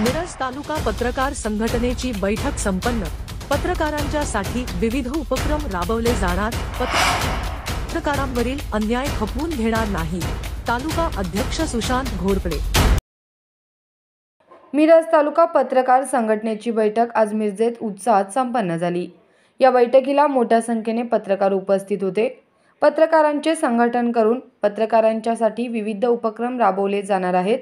मिरज तालुका पत्रकार संघटनेची बैठक संपन्न पत्रकारांच्यासाठी विविध उपक्रम राबवले जाणार पत्रकारांवरील अन्याय खपवून घेणार नाही तालुका अध्यक्ष सुशांत घोरपडे मिरज तालुका पत्रकार संघटनेची बैठक आज मिरजेत उत्साहात संपन्न झाली या बैठकीला मोठ्या संख्येने पत्रकार उपस्थित होते पत्रकारांचे संघटन करून पत्रकारांच्यासाठी विविध उपक्रम राबवले जाणार आहेत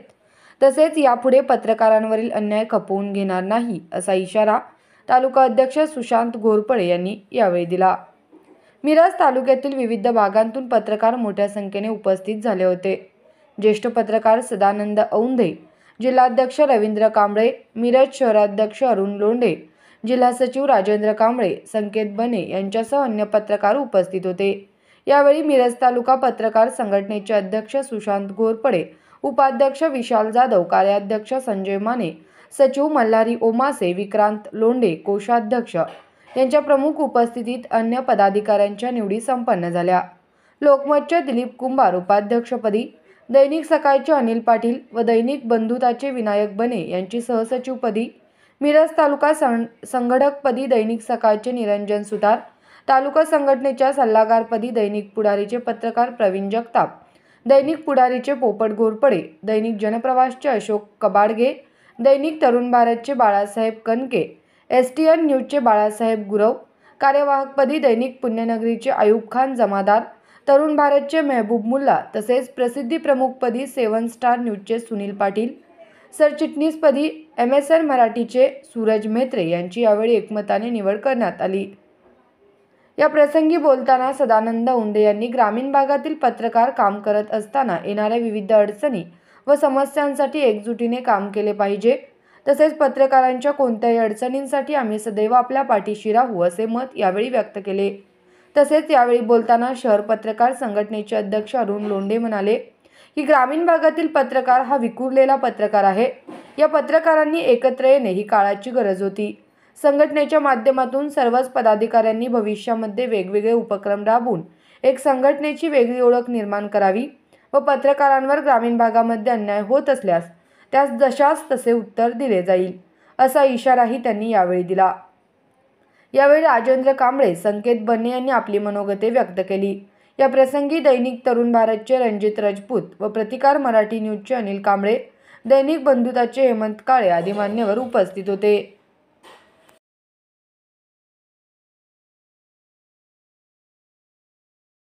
तसेच यापुढे पत्रकारांवरील अन्याय खपवून घेणार नाही असा इशारा तालुका अध्यक्ष सुशांत घोरपडे यांनी यावेळी दिला मिरज तालुक्यातील विविध भागांतून पत्रकार मोठ्या संख्येने उपस्थित झाले होते ज्येष्ठ पत्रकार सदानंद औंधे जिल्हाध्यक्ष रवींद्र कांबळे मिरज शहराध्यक्ष अरुण लोंढे जिल्हा सचिव राजेंद्र कांबळे संकेत बने यांच्यासह अन्य पत्रकार उपस्थित होते यावेळी मिरज तालुका पत्रकार संघटनेचे अध्यक्ष सुशांत घोरपडे उपाध्यक्ष विशाल जाधव कार्याध्यक्ष संजय माने सचिव मल्हारी ओमासे विक्रांत लोंढे कोषाध्यक्ष यांच्या प्रमुख उपस्थितीत अन्य पदाधिकाऱ्यांच्या निवडी संपन्न झाल्या लोकमतच्या दिलीप कुंभार उपाध्यक्षपदी दैनिक सकाळचे अनिल पाटील व दैनिक बंधुताचे विनायक बने यांची सहसचिवपदी मिरज तालुका सं संघटकपदी दैनिक सकाळचे निरंजन सुतार तालुका संघटनेच्या सल्लागारपदी दैनिक पुढारीचे पत्रकार प्रवीण जगताप दैनिक पुढारीचे पोपट घोरपडे दैनिक जनप्रवासचे अशोक कबाडगे दैनिक तरुण भारतचे Balasaheb Kanake S T N न्यूजचे बाळासाहेब गुरव कार्यवाहकपदी दैनिक पुण्यनगरीचे आयुब खान जमादार तरुण भारतचे मेहबूब मुल्ला तसेच प्रसिद्धी प्रमुखपदी सेवन स्टार न्यूजचे सुनील पाटील सरचिटणीसपदी एम एस एन मराठीचे सूरज म्हेत्रे यांची यावेळी एकमताने निवड करण्यात आली या प्रसंगी बोलताना सदानंद उंदे यांनी ग्रामीण भागातील पत्रकार काम करत असताना येणाऱ्या विविध अडचणी व समस्यांसाठी एकजुटीने काम केले पाहिजे तसेच पत्रकारांच्या कोणत्याही अडचणींसाठी आम्ही सदैव आपल्या पाठीशी राहू असे मत यावेळी व्यक्त केले तसेच यावेळी बोलताना शहर पत्रकार संघटनेचे अध्यक्ष अरुण लोंढे म्हणाले की ग्रामीण भागातील पत्रकार हा विखुरलेला पत्रकार आहे या पत्रकारांनी एकत्र येणे ही काळाची गरज होती संघटनेच्या माध्यमातून सर्वच पदाधिकाऱ्यांनी भविष्यामध्ये वेगवेगळे उपक्रम राबवून एक संघटनेची वेगळी ओळख निर्माण करावी व पत्रकारांवर ग्रामीण भागामध्ये अन्याय होत असल्यास त्यास जशास तसे उत्तर दिले जाईल असा इशाराही त्यांनी यावेळी दिला यावेळी राजेंद्र कांबळे संकेत बने यांनी आपली मनोगते व्यक्त केली या प्रसंगी दैनिक तरुण भारतचे रणजित राजपूत व प्रतिकार मराठी न्यूजचे अनिल कांबळे दैनिक बंधुताचे हेमंत काळे आदी मान्यवर उपस्थित होते